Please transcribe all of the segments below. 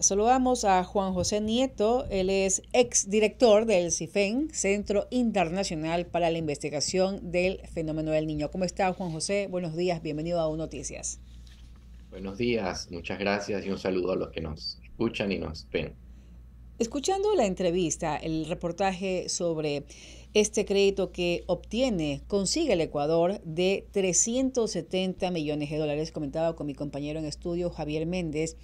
Saludamos a Juan José Nieto, él es exdirector del CIFEN, Centro Internacional para la Investigación del Fenómeno del Niño. ¿Cómo está Juan José? Buenos días, bienvenido a UNOTICIAS. Noticias. Buenos días, muchas gracias y un saludo a los que nos escuchan y nos ven. Escuchando la entrevista, el reportaje sobre este crédito que obtiene, consigue el Ecuador de 370 millones de dólares, Comentado con mi compañero en estudio Javier Méndez,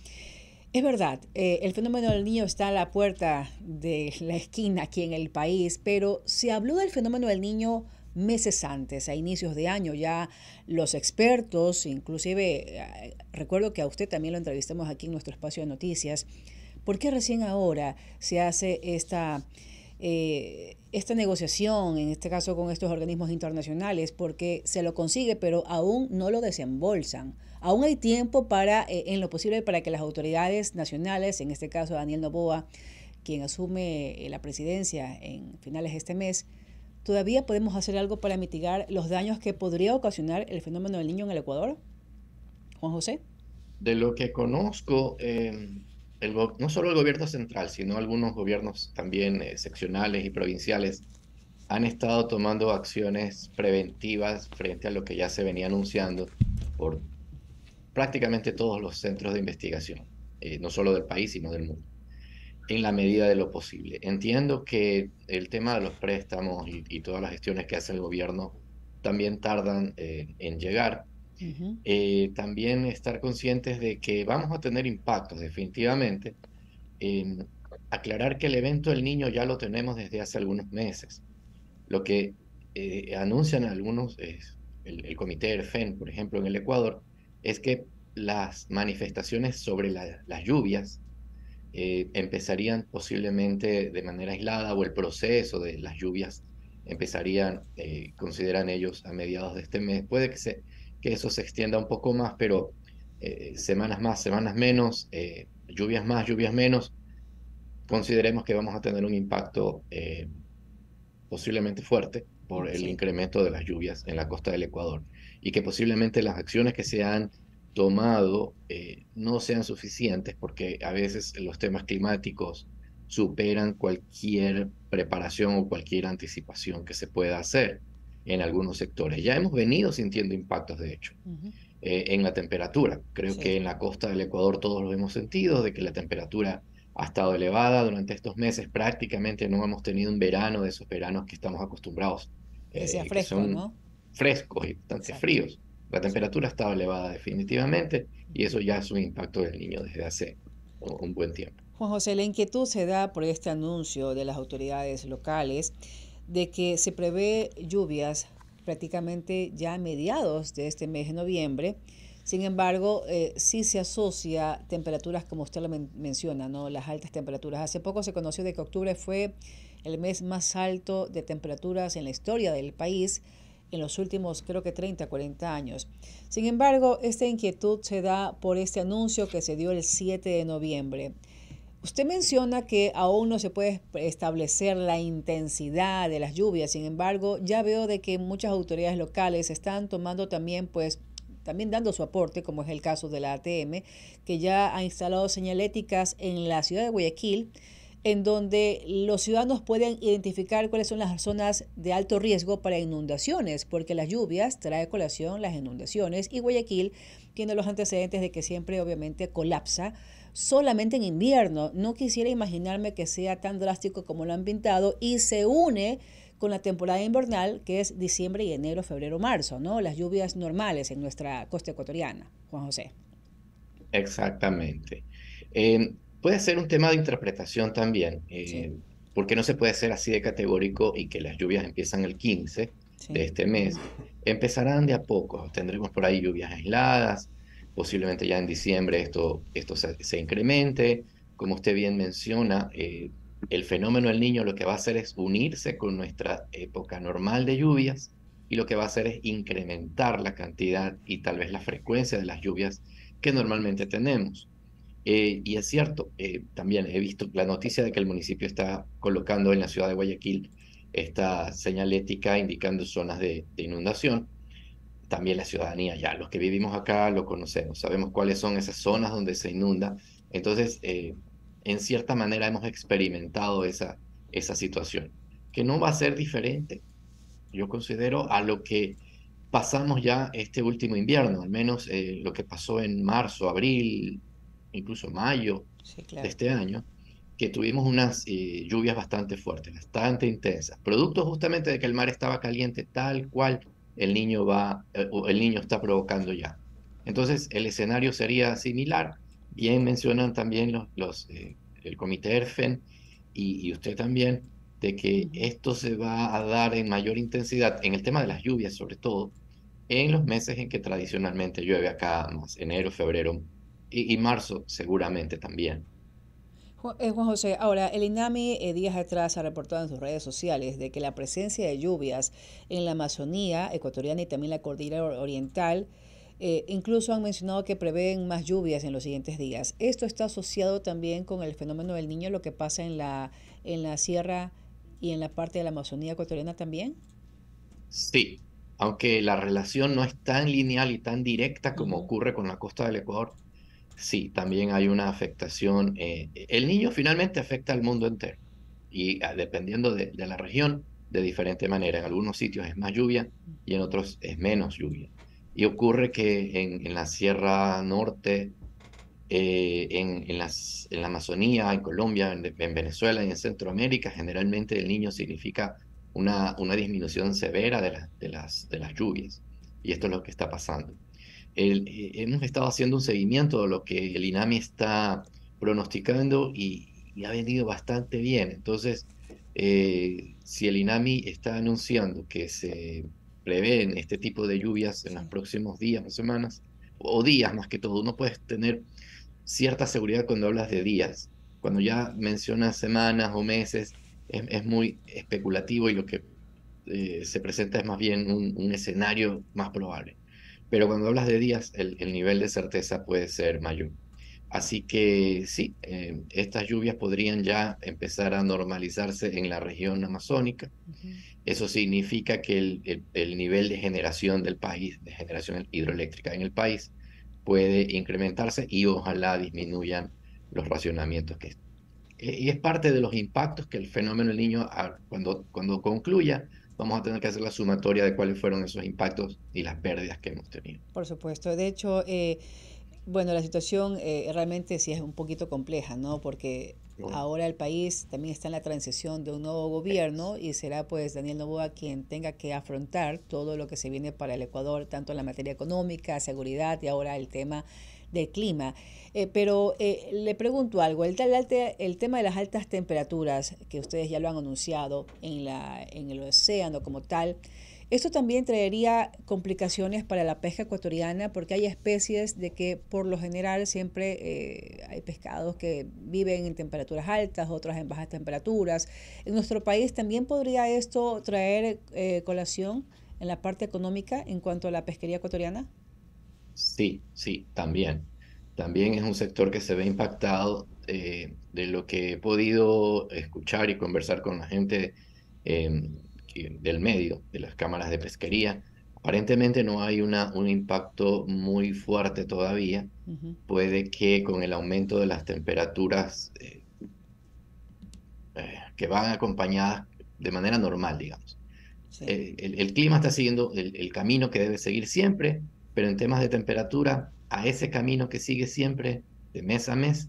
es verdad, eh, el fenómeno del niño está a la puerta de la esquina aquí en el país, pero se habló del fenómeno del niño meses antes, a inicios de año. Ya los expertos, inclusive eh, recuerdo que a usted también lo entrevistamos aquí en nuestro espacio de noticias, ¿por qué recién ahora se hace esta eh, esta negociación, en este caso con estos organismos internacionales, porque se lo consigue, pero aún no lo desembolsan. Aún hay tiempo para, eh, en lo posible, para que las autoridades nacionales, en este caso Daniel Noboa quien asume eh, la presidencia en finales de este mes, todavía podemos hacer algo para mitigar los daños que podría ocasionar el fenómeno del niño en el Ecuador. Juan José. De lo que conozco, no solo el gobierno central, sino algunos gobiernos también eh, seccionales y provinciales han estado tomando acciones preventivas frente a lo que ya se venía anunciando por prácticamente todos los centros de investigación, eh, no solo del país, sino del mundo, en la medida de lo posible. Entiendo que el tema de los préstamos y, todas las gestiones que hace el gobierno también tardan eh, en llegar, eh, también estar conscientes de que vamos a tener impactos, definitivamente. aclarar que el evento del niño ya lo tenemos desde hace algunos meses. Lo que eh, anuncian algunos, el, el, comité fen por ejemplo, en el Ecuador, es que las manifestaciones sobre las lluvias eh, empezarían posiblemente de manera aislada o el proceso de las lluvias empezarían, consideran ellos, a mediados de este mes. Puede que se, que eso se extienda un poco más, pero eh, semanas más, semanas menos, eh, lluvias más, lluvias menos, consideremos que vamos a tener un impacto eh, posiblemente fuerte por el incremento de las lluvias en la costa del Ecuador y que posiblemente las acciones que se han tomado no sean suficientes porque a veces los temas climáticos superan cualquier preparación o cualquier anticipación que se pueda hacer en algunos sectores. Ya hemos venido sintiendo impactos, de hecho, eh, en la temperatura. Creo que en la costa del Ecuador todos lo hemos sentido, de que la temperatura ha estado elevada durante estos meses. Prácticamente no hemos tenido un verano de esos veranos que estamos acostumbrados. Que, eh, fresco, son ¿no? frescos y bastante fríos. La temperatura ha estado elevada definitivamente y eso ya es un impacto del niño desde hace un buen tiempo. Juan José, la inquietud se da por este anuncio de las autoridades locales de que se prevé lluvias prácticamente ya a mediados de este mes de noviembre. Sin embargo, eh, sí se asocia temperaturas como usted lo menciona, ¿no? las altas temperaturas. Hace poco se conoció de que octubre fue el mes más alto de temperaturas en la historia del país en los últimos creo que 30, 40 años. Sin embargo, esta inquietud se da por este anuncio que se dio el 7 de noviembre Usted menciona que aún no se puede establecer la intensidad de las lluvias, sin embargo, ya veo de que muchas autoridades locales están tomando también, pues, también dando su aporte, como es el caso de la ATM, que ya ha instalado señaléticas en la ciudad de Guayaquil, en donde los ciudadanos pueden identificar cuáles son las zonas de alto riesgo para inundaciones, porque las lluvias trae colación las inundaciones y Guayaquil tiene los antecedentes de que siempre obviamente colapsa solamente en invierno. No quisiera imaginarme que sea tan drástico como lo han pintado y se une con la temporada invernal que es diciembre y enero, febrero, marzo, ¿no? Las lluvias normales en nuestra costa ecuatoriana, Juan José. Exactamente. Eh, puede ser un tema de interpretación también, eh, porque no se puede ser así de categórico y que las lluvias empiezan el 15 de este mes. Empezarán de a poco, tendremos por ahí lluvias aisladas, Posiblemente ya en diciembre esto, esto se, incremente. Como usted bien menciona, eh, el fenómeno del niño lo que va a hacer es unirse con nuestra época normal de lluvias y lo que va a hacer es incrementar la cantidad y tal vez la frecuencia de las lluvias que normalmente tenemos. Eh, y es cierto, eh, también he visto la noticia de que el municipio está colocando en la ciudad de Guayaquil esta señalética indicando zonas de inundación también la ciudadanía ya, los que vivimos acá lo conocemos, sabemos cuáles son esas zonas donde se inunda. Entonces, eh, en cierta manera hemos experimentado esa, esa situación, que no va a ser diferente, yo considero, a lo que pasamos ya este último invierno, al menos eh, lo que pasó en marzo, abril, incluso mayo de este año, que tuvimos unas eh, lluvias bastante fuertes, bastante intensas, producto justamente de que el mar estaba caliente tal cual el niño va, eh, el niño está provocando ya. Entonces el escenario sería similar. Bien mencionan también los, eh, el comité ERFEN y, usted también de que esto se va a dar en mayor intensidad en el tema de las lluvias sobre todo en los meses en que tradicionalmente llueve acá más enero, febrero y marzo seguramente también. Eh, Juan José, ahora el INAMI eh, días atrás ha reportado en sus redes sociales de que la presencia de lluvias en la Amazonía ecuatoriana y también la cordillera oriental, eh, incluso han mencionado que prevén más lluvias en los siguientes días. Esto está asociado también con el fenómeno del niño, lo que pasa en la, en la sierra y en la parte de la Amazonía ecuatoriana también. Sí, aunque la relación no es tan lineal y tan directa como ocurre con la costa del Ecuador, Sí, también hay una afectación. Eh, el niño finalmente afecta al mundo entero y ah, dependiendo de, la región, de diferente manera. En algunos sitios es más lluvia y en otros es menos lluvia. Y ocurre que en, la Sierra Norte, eh, en, la Amazonía, en Colombia, en, Venezuela y en Centroamérica, generalmente el niño significa una, disminución severa de las lluvias. Y esto es lo que está pasando. Eh, hemos estado haciendo un seguimiento de lo que el INAMI está pronosticando y, ha venido bastante bien. Entonces, eh, si el INAMI está anunciando que se prevén este tipo de lluvias en los próximos días o semanas, o días más que todo, uno puede tener cierta seguridad cuando hablas de días. Cuando ya mencionas semanas o meses, es, muy especulativo y lo que eh, se presenta es más bien un escenario más probable pero cuando hablas de días, el, nivel de certeza puede ser mayor. Así que sí, eh, estas lluvias podrían ya empezar a normalizarse en la región amazónica. Eso significa que el, nivel de generación del país, de generación hidroeléctrica en el país, puede incrementarse y ojalá disminuyan los racionamientos que... Eh, y es parte de los impactos que el fenómeno del niño, ah, cuando, cuando concluya, vamos a tener que hacer la sumatoria de cuáles fueron esos impactos y las pérdidas que hemos tenido. Por supuesto, de hecho, eh, bueno, la situación eh, realmente sí es un poquito compleja, ¿no? Porque ahora el país también está en la transición de un nuevo gobierno y será pues Daniel Novoa quien tenga que afrontar todo lo que se viene para el Ecuador, tanto en la materia económica, seguridad y ahora el tema de clima. Eh, pero eh, le pregunto algo, el, el, tema de las altas temperaturas, que ustedes ya lo han anunciado en, la, en el océano como tal, esto también traería complicaciones para la pesca ecuatoriana porque hay especies de que por lo general siempre eh, hay pescados que viven en temperaturas altas, otras en bajas temperaturas. En nuestro país también podría esto traer colación en la parte económica en cuanto a la pesquería ecuatoriana. Sí, sí, también. También es un sector que se ve impactado eh, de lo que he podido escuchar y conversar con la gente em, del medio, de las cámaras de pesquería. Aparentemente no hay una, un impacto muy fuerte todavía. Puede que con el aumento de las temperaturas eh, eh, que van acompañadas de manera normal, digamos. El, clima está siguiendo el camino que debe seguir siempre, pero en temas de temperatura, a ese camino que sigue siempre de mes a mes,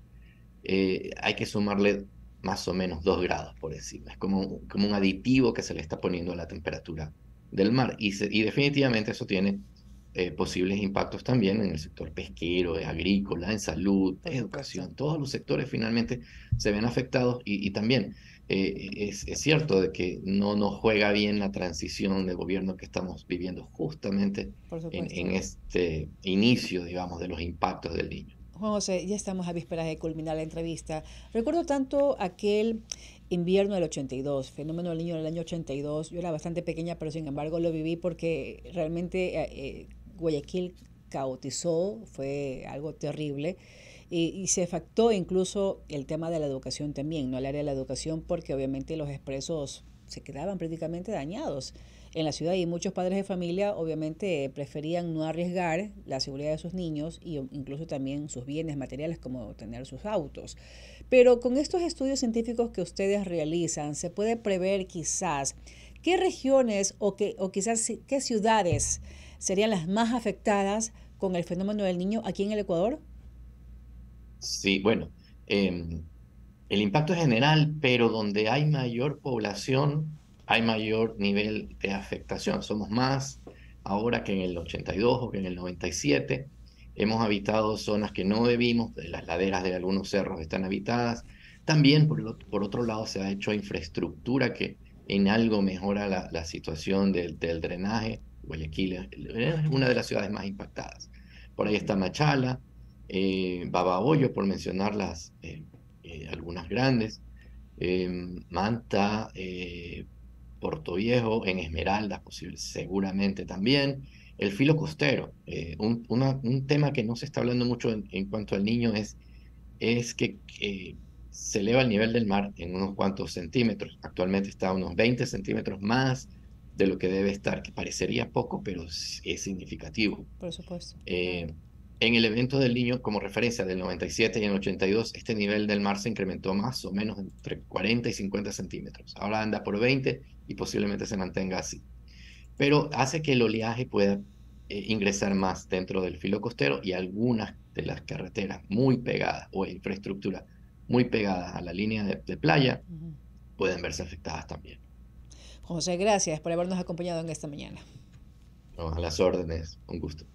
eh, hay que sumarle más o menos dos grados por encima. Es como, como un aditivo que se le está poniendo a la temperatura del mar. Y, y definitivamente eso tiene eh, posibles impactos también en el sector pesquero, agrícola, en salud, educación. Todos los sectores finalmente se ven afectados y, también eh, es, cierto de que no nos juega bien la transición de gobierno que estamos viviendo justamente en, este inicio, digamos, de los impactos del niño. Juan José, ya estamos a vísperas de culminar la entrevista. Recuerdo tanto aquel invierno del 82, fenómeno del niño del año 82. Yo era bastante pequeña, pero sin embargo lo viví porque realmente eh, Guayaquil caotizó, fue algo terrible. Y, se factó incluso el tema de la educación también, no el área de la educación, porque obviamente los expresos se quedaban prácticamente dañados en la ciudad y muchos padres de familia obviamente preferían no arriesgar la seguridad de sus niños e incluso también sus bienes materiales como tener sus autos. Pero con estos estudios científicos que ustedes realizan, se puede prever quizás qué regiones o, o quizás qué ciudades serían las más afectadas con el fenómeno del niño aquí en el Ecuador? Sí, bueno, em, el impacto es general, pero donde hay mayor población hay mayor nivel de afectación. Somos más ahora que en el 82 o que en el 97. Hemos habitado zonas que no debimos, las laderas de algunos cerros están habitadas. También, por, otro lado, se ha hecho infraestructura que en algo mejora la, situación del drenaje Guayaquil eh, es una de las ciudades más impactadas. Por ahí está Machala, eh, Babahoyo, por mencionar eh, algunas grandes, Manta, Puerto Viejo, en Esmeralda posible, seguramente también. El filo costero, un, tema que no se está hablando mucho en, cuanto al niño es, es que se eleva el nivel del mar en unos cuantos centímetros. Actualmente está unos 20 centímetros más de lo que debe estar, que parecería poco, pero es significativo. Por supuesto. Eh, en el evento del niño, como referencia del 97 y el 82, este nivel del mar se incrementó más o menos entre 40 y 50 centímetros. Ahora anda por 20 y posiblemente se mantenga así. Pero hace que el oleaje pueda eh, ingresar más dentro del filo costero y algunas de las carreteras muy pegadas o infraestructura muy pegadas a la línea de, playa pueden verse afectadas también. José, gracias por habernos acompañado en esta mañana. a las órdenes, un gusto.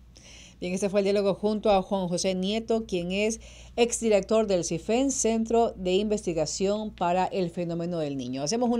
Bien, este fue el diálogo junto a Juan José Nieto, quien es exdirector del CIFEN, Centro de Investigación para el Fenómeno del Niño. Hacemos una